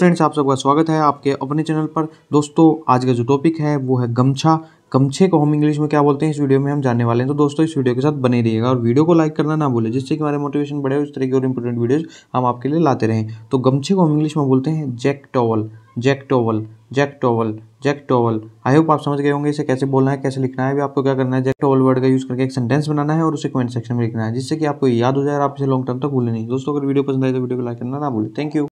friends आप सबका स्वागत है आपके अपने चैनल पर दोस्तों आज का जो टॉपिक है वो है गमछा गमछे को हम इंग्लिश में क्या बोलते हैं इस वीडियो में हम जानने वाले हैं तो दोस्तों इस वीडियो के साथ बने रहिएगा और वीडियो को लाइक करना ना भूलें जिससे कि हमारे मोटिवेशन बढ़े इस तरह की और इंपॉर्टेंट वीडियोज हम आपके लिए लाते रहें तो गमछे को हम इंग्लिश में बोलते हैं jack towel jack towel jack towel jack towel I hope आप समझ गए होंगे इसे कैसे बोलना है कैसे लिखना है भी आपको क्या करना है जैक टॉवल वर्ड का यूज़ करके एक सेंटेंस बनाना है और उसे कमेंट सेक्शन में लिखना है जिससे कि आपको याद हो जाए और आप इसे लॉन्ग टर्म तक भूलें नहीं दोस्तों अगर वीडियो पसंद आए तो वीडियो को लाइक करना ना भूलें थैंक यू